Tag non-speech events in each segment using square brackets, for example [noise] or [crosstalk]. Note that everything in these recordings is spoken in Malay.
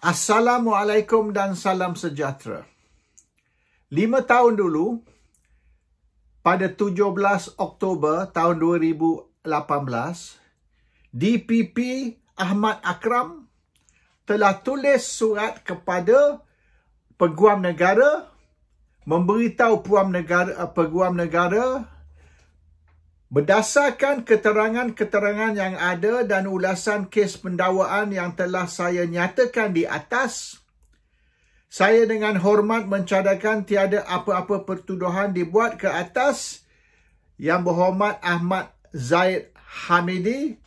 Assalamualaikum dan salam sejahtera. Lima tahun dulu, pada 17 Oktober tahun 2018, DPP Ahmad Akram telah tulis surat kepada Peguam Negara memberitahu Peguam Negara, Peguam Negara Berdasarkan keterangan-keterangan yang ada dan ulasan kes pendawaan yang telah saya nyatakan di atas, saya dengan hormat mencadangkan tiada apa-apa pertuduhan dibuat ke atas yang berhormat Ahmad Zaid Hamidi.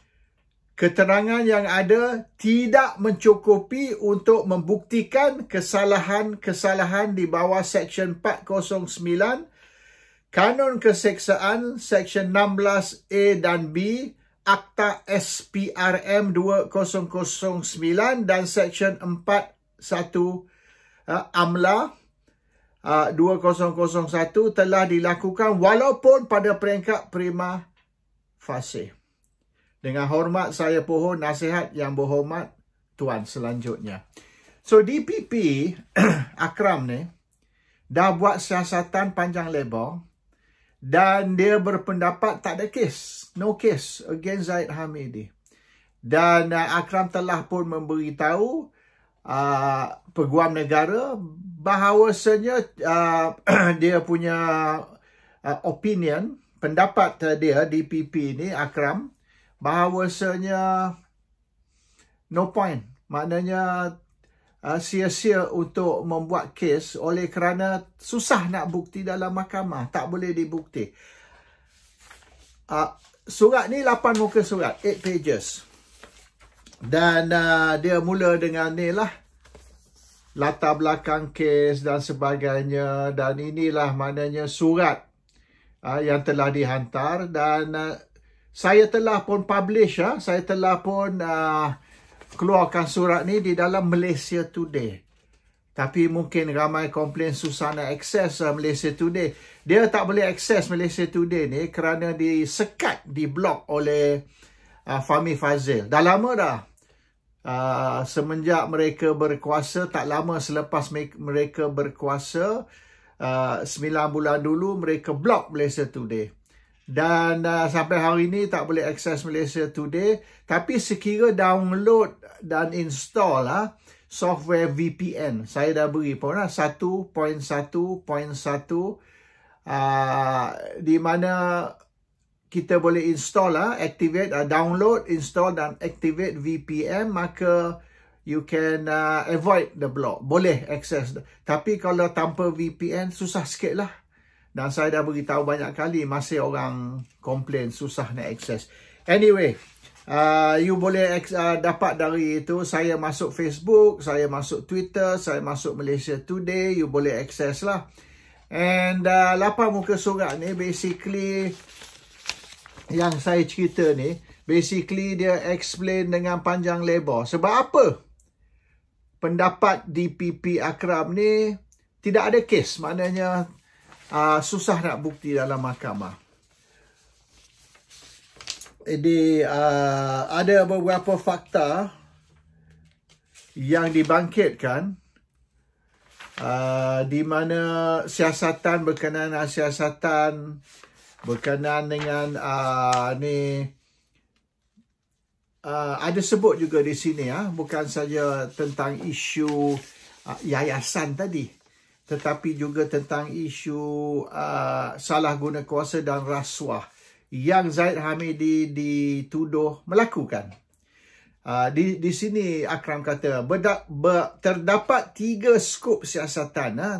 Keterangan yang ada tidak mencukupi untuk membuktikan kesalahan-kesalahan di bawah Seksyen 409 Kanun Keseksaan Seksyen 16A dan B Akta SPRM 2009 dan Seksyen 41 uh, AMLA uh, 2001 telah dilakukan walaupun pada peringkat prima fase. Dengan hormat saya pohon nasihat yang berhormat tuan selanjutnya. So DPP [clears throat] Akram ni dah buat siasatan panjang lebar dan dia berpendapat tak ada kes no kes against Zaid Hamidi dan uh, Akram telah pun memberitahu uh, peguam negara bahawasanya uh, [clears throat] dia punya uh, opinion pendapat dia di P.P ini Akram bahawasanya no point maknanya uh, sia-sia untuk membuat kes oleh kerana susah nak bukti dalam mahkamah. Tak boleh dibukti. Uh, surat ni 8 muka surat. 8 pages. Dan uh, dia mula dengan ni lah. Latar belakang kes dan sebagainya. Dan inilah maknanya surat uh, yang telah dihantar. Dan uh, saya telah pun publish. Uh, saya telah pun... Uh, keluarkan surat ni di dalam Malaysia Today. Tapi mungkin ramai komplain susah nak akses lah Malaysia Today. Dia tak boleh akses Malaysia Today ni kerana disekat, diblok oleh uh, Fahmi Fazil. Dah lama dah. Uh, semenjak mereka berkuasa, tak lama selepas mereka berkuasa, uh, 9 bulan dulu mereka blok Malaysia Today dan uh, sampai hari ini tak boleh akses Malaysia Today tapi sekira download dan install uh, software VPN saya dah beri pun uh, 1.1.1 uh, di mana kita boleh install lah, activate uh, download install dan activate VPN maka you can uh, avoid the block boleh access tapi kalau tanpa VPN susah sikit lah dan saya dah beritahu banyak kali masih orang komplain susah nak akses. Anyway, uh, you boleh uh, dapat dari itu. Saya masuk Facebook, saya masuk Twitter, saya masuk Malaysia Today. You boleh akses lah. And uh, lapan muka surat ni basically yang saya cerita ni. Basically dia explain dengan panjang lebar. Sebab apa? Pendapat DPP Akram ni tidak ada kes. Maknanya uh, susah nak bukti dalam mahkamah. Jadi uh, ada beberapa fakta yang dibangkitkan uh, di mana siasatan berkenaan dengan siasatan berkenaan dengan uh, ni Uh, ada sebut juga di sini ya, bukan saja tentang isu uh, yayasan tadi tetapi juga tentang isu uh, salah guna kuasa dan rasuah yang Zaid Hamidi dituduh melakukan. Uh, di, di sini Akram kata berda, ber, terdapat tiga skop siasatan uh,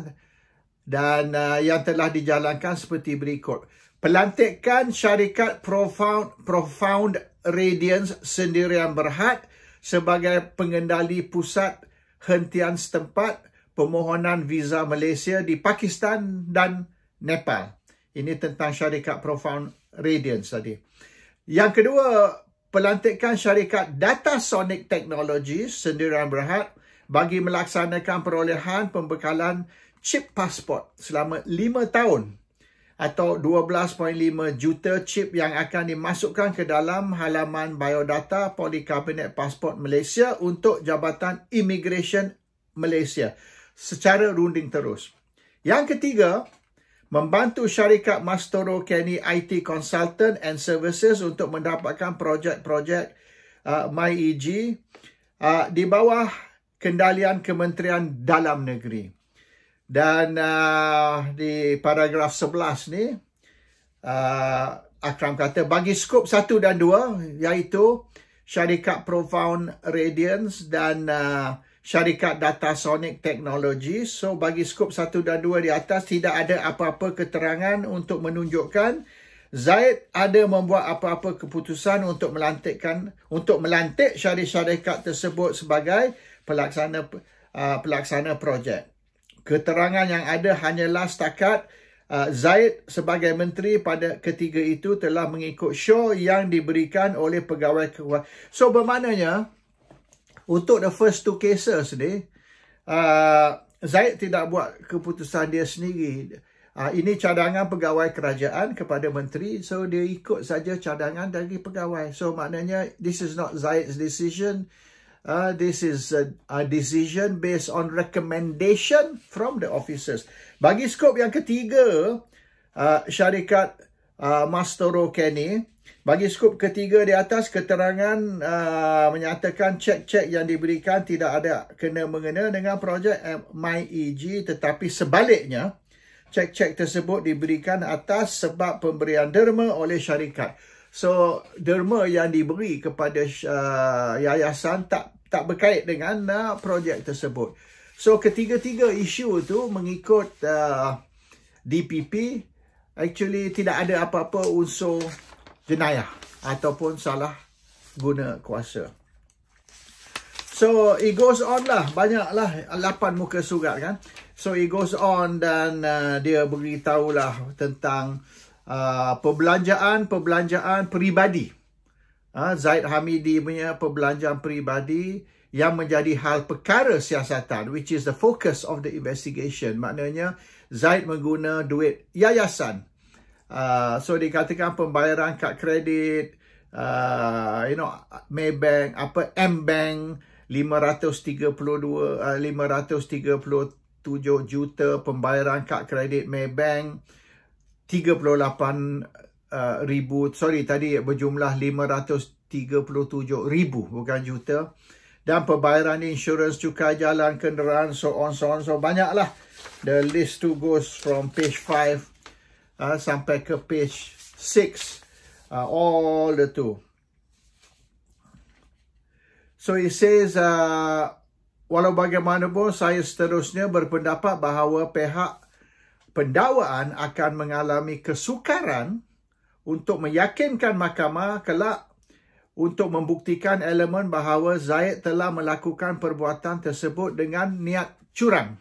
dan uh, yang telah dijalankan seperti berikut. Pelantikan syarikat Profound, Profound Radiance sendirian berhad sebagai pengendali pusat hentian setempat permohonan visa Malaysia di Pakistan dan Nepal. Ini tentang syarikat Profound Radiance tadi. Yang kedua, pelantikan syarikat Datasonic Technology sendirian berhad bagi melaksanakan perolehan pembekalan chip passport selama 5 tahun atau 12.5 juta chip yang akan dimasukkan ke dalam halaman biodata Polycarbonate pasport Malaysia untuk Jabatan Immigration Malaysia secara runding terus. Yang ketiga, membantu syarikat Mastoro Kenny IT Consultant and Services untuk mendapatkan projek-projek uh, MyEG uh, di bawah kendalian Kementerian Dalam Negeri. Dan uh, di paragraf 11 ni, uh, Akram kata bagi skop 1 dan 2 iaitu syarikat Profound Radiance dan uh, syarikat Data Sonic Technology. So bagi skop 1 dan 2 di atas tidak ada apa-apa keterangan untuk menunjukkan Zaid ada membuat apa-apa keputusan untuk melantikkan untuk melantik syarikat-syarikat tersebut sebagai pelaksana uh, pelaksana projek. Keterangan yang ada hanyalah setakat uh, Zaid sebagai menteri pada ketiga itu telah mengikut show yang diberikan oleh pegawai kewangan. So bermaknanya untuk the first two cases ni uh, Zaid tidak buat keputusan dia sendiri uh, ini cadangan pegawai kerajaan kepada menteri so dia ikut saja cadangan dari pegawai so maknanya this is not Zaid's decision uh, this is a, a decision based on recommendation from the officers bagi skop yang ketiga uh, syarikat uh, Mastoro Kenny bagi skop ketiga di atas, keterangan uh, menyatakan cek-cek yang diberikan tidak ada kena-mengena dengan projek MyEG tetapi sebaliknya, cek-cek tersebut diberikan atas sebab pemberian derma oleh syarikat. So, derma yang diberi kepada uh, yayasan tak tak berkait dengan uh, projek tersebut. So, ketiga-tiga isu itu mengikut uh, DPP, actually tidak ada apa-apa unsur jenayah ataupun salah guna kuasa. So it goes on lah banyaklah lapan muka surat kan. So it goes on dan uh, dia beritahu lah tentang uh, perbelanjaan perbelanjaan peribadi. Uh, Zaid Hamidi punya perbelanjaan peribadi yang menjadi hal perkara siasatan which is the focus of the investigation. Maknanya Zaid menggunakan duit yayasan Ah, so dikatakan pembayaran kad kredit uh, you know Maybank apa M Bank 532 uh, 537 juta pembayaran kad kredit Maybank 38 uh, ah, ribu sorry tadi berjumlah 537 ribu bukan juta dan pembayaran insurans cukai jalan kenderaan so on so on so banyaklah the list to goes from page 5 uh, sampai ke page 6 uh, ah, all the two so it says uh, walau bagaimanapun saya seterusnya berpendapat bahawa pihak pendakwaan akan mengalami kesukaran untuk meyakinkan mahkamah kelak untuk membuktikan elemen bahawa Zaid telah melakukan perbuatan tersebut dengan niat curang.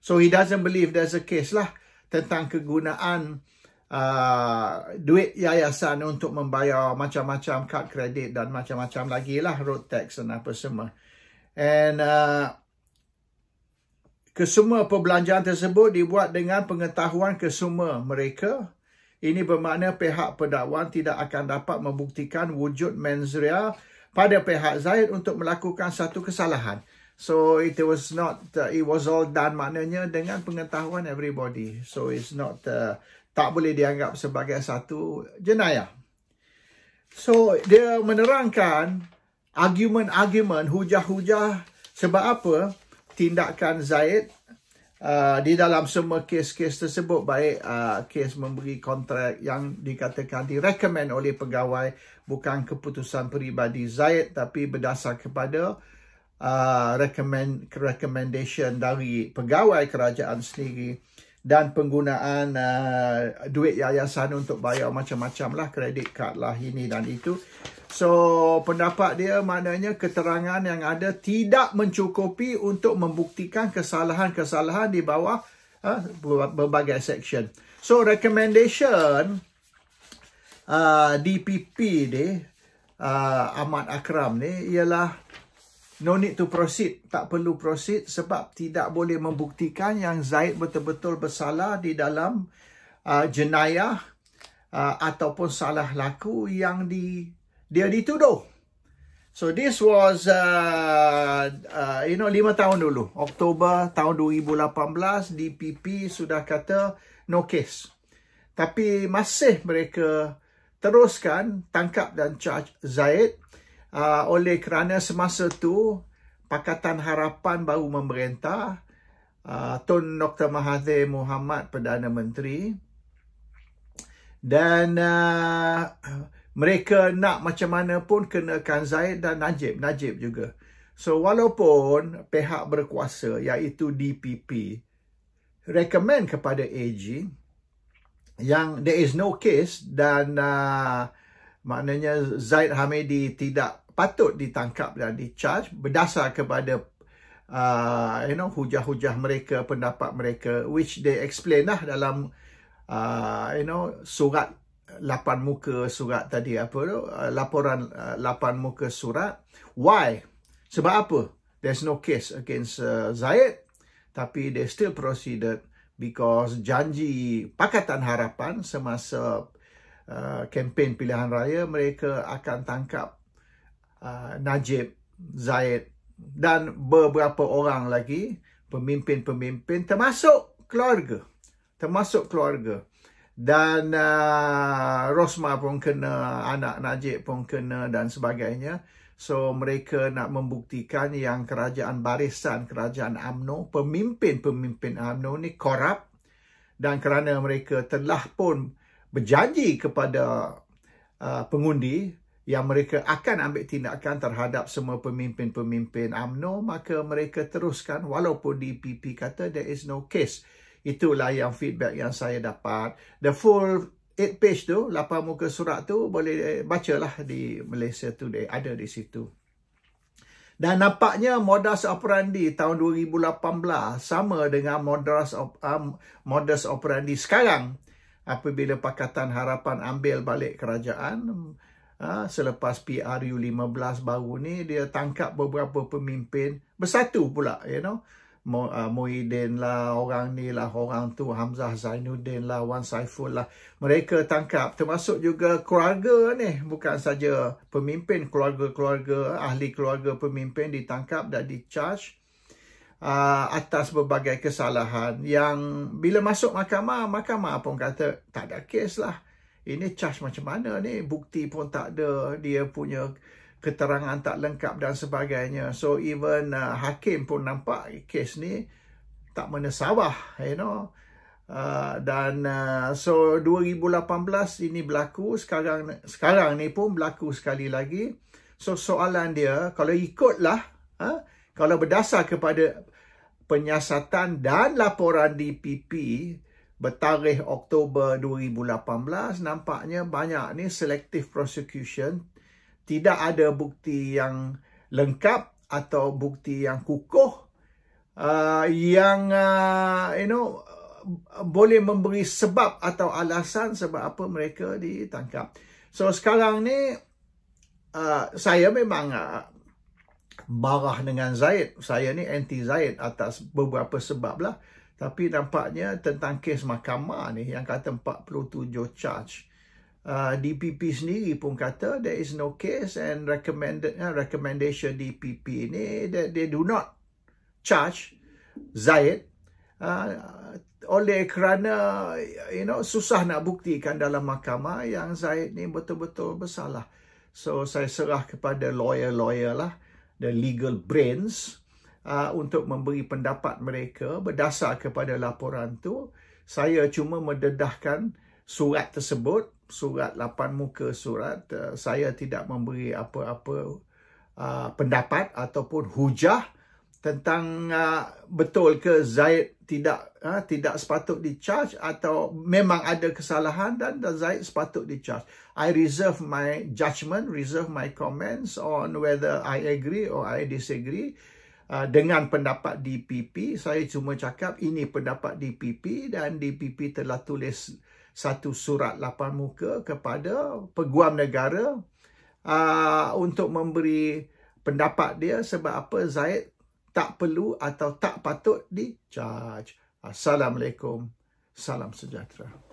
So he doesn't believe there's a case lah tentang kegunaan uh, duit yayasan untuk membayar macam-macam kad kredit dan macam-macam lagi lah road tax dan apa semua. And uh, kesemua perbelanjaan tersebut dibuat dengan pengetahuan kesemua mereka. Ini bermakna pihak pendakwaan tidak akan dapat membuktikan wujud mensrea pada pihak Zaid untuk melakukan satu kesalahan. So it was not, uh, it was all done maknanya dengan pengetahuan everybody. So it's not, uh, tak boleh dianggap sebagai satu jenayah. So dia menerangkan argument-argument, hujah-hujah sebab apa tindakan Zaid uh, di dalam semua kes-kes tersebut baik uh, kes memberi kontrak yang dikatakan direkomen oleh pegawai bukan keputusan peribadi Zaid tapi berdasar kepada Uh, recommend, recommendation dari pegawai kerajaan sendiri dan penggunaan uh, duit yayasan untuk bayar macam-macam lah kredit kad lah ini dan itu. So pendapat dia maknanya keterangan yang ada tidak mencukupi untuk membuktikan kesalahan-kesalahan di bawah uh, berbagai section. So recommendation uh, DPP ni uh, Ahmad Akram ni ialah no need to proceed tak perlu proceed sebab tidak boleh membuktikan yang Zaid betul-betul bersalah di dalam uh, jenayah uh, ataupun salah laku yang di dia dituduh so this was uh, uh, you know lima tahun dulu Oktober tahun 2018 DPP sudah kata no case tapi masih mereka teruskan tangkap dan charge Zaid uh, oleh kerana semasa tu Pakatan Harapan baru memerintah uh, Tun Dr. Mahathir Muhammad Perdana Menteri dan uh, mereka nak macam mana pun kenakan Zaid dan Najib, Najib juga. So walaupun pihak berkuasa iaitu DPP recommend kepada AG yang there is no case dan uh, maknanya Zaid Hamidi tidak patut ditangkap dan dicharge berdasar kepada uh, you know hujah-hujah mereka pendapat mereka which they explain lah dalam uh, you know surat lapan muka surat tadi apa tu uh, laporan uh, lapan muka surat why sebab apa there's no case against uh, Zaid tapi they still proceeded because janji pakatan harapan semasa uh, kempen uh, pilihan raya mereka akan tangkap uh, Najib, Zaid dan beberapa orang lagi pemimpin-pemimpin termasuk keluarga. Termasuk keluarga. Dan uh, Rosma pun kena, anak Najib pun kena dan sebagainya. So mereka nak membuktikan yang kerajaan barisan, kerajaan Amno pemimpin-pemimpin Amno ni korup. Dan kerana mereka telah pun berjanji kepada uh, pengundi yang mereka akan ambil tindakan terhadap semua pemimpin-pemimpin AMNO maka mereka teruskan walaupun DPP kata there is no case. Itulah yang feedback yang saya dapat. The full 8 page tu, 8 muka surat tu boleh bacalah di Malaysia Today. Ada di situ. Dan nampaknya modus operandi tahun 2018 sama dengan modus, op, um, modus operandi sekarang apabila Pakatan Harapan ambil balik kerajaan ha, selepas PRU 15 baru ni dia tangkap beberapa pemimpin bersatu pula you know Mu, uh, Muhyiddin lah, orang ni lah, orang tu, Hamzah Zainuddin lah, Wan Saiful lah. Mereka tangkap termasuk juga keluarga ni. Bukan saja pemimpin keluarga-keluarga, ahli keluarga pemimpin ditangkap dan dicharge. Uh, atas berbagai kesalahan yang bila masuk mahkamah, mahkamah pun kata tak ada kes lah ini charge macam mana ni bukti pun tak ada dia punya keterangan tak lengkap dan sebagainya so even uh, hakim pun nampak kes ni tak menyesawah you know Uh, dan uh, so 2018 ini berlaku sekarang sekarang ni pun berlaku sekali lagi so soalan dia kalau ikutlah huh, ha, kalau berdasar kepada penyiasatan dan laporan DPP bertarikh Oktober 2018 nampaknya banyak ni selective prosecution tidak ada bukti yang lengkap atau bukti yang kukuh uh, yang uh, you know boleh memberi sebab atau alasan sebab apa mereka ditangkap. So sekarang ni uh, saya memang uh, marah dengan Zaid. Saya ni anti Zaid atas beberapa sebab lah. Tapi nampaknya tentang kes mahkamah ni yang kata 47 charge. Uh, DPP sendiri pun kata there is no case and recommended uh, recommendation DPP ni that they do not charge Zaid uh, oleh kerana you know susah nak buktikan dalam mahkamah yang Zaid ni betul-betul bersalah. So saya serah kepada lawyer-lawyer lah the legal brains uh, untuk memberi pendapat mereka berdasar kepada laporan tu. Saya cuma mendedahkan surat tersebut, surat lapan muka surat. Uh, saya tidak memberi apa-apa uh, pendapat ataupun hujah tentang uh, betul ke Zaid tidak uh, tidak sepatut di-charge atau memang ada kesalahan dan, dan Zaid sepatut di-charge. I reserve my judgement, reserve my comments on whether I agree or I disagree. Ah, dengan pendapat DPP. Saya cuma cakap ini pendapat DPP dan DPP telah tulis satu surat lapan muka kepada peguam negara uh, untuk memberi pendapat dia sebab apa Zaid tak perlu atau tak patut di charge. Assalamualaikum. Salam sejahtera.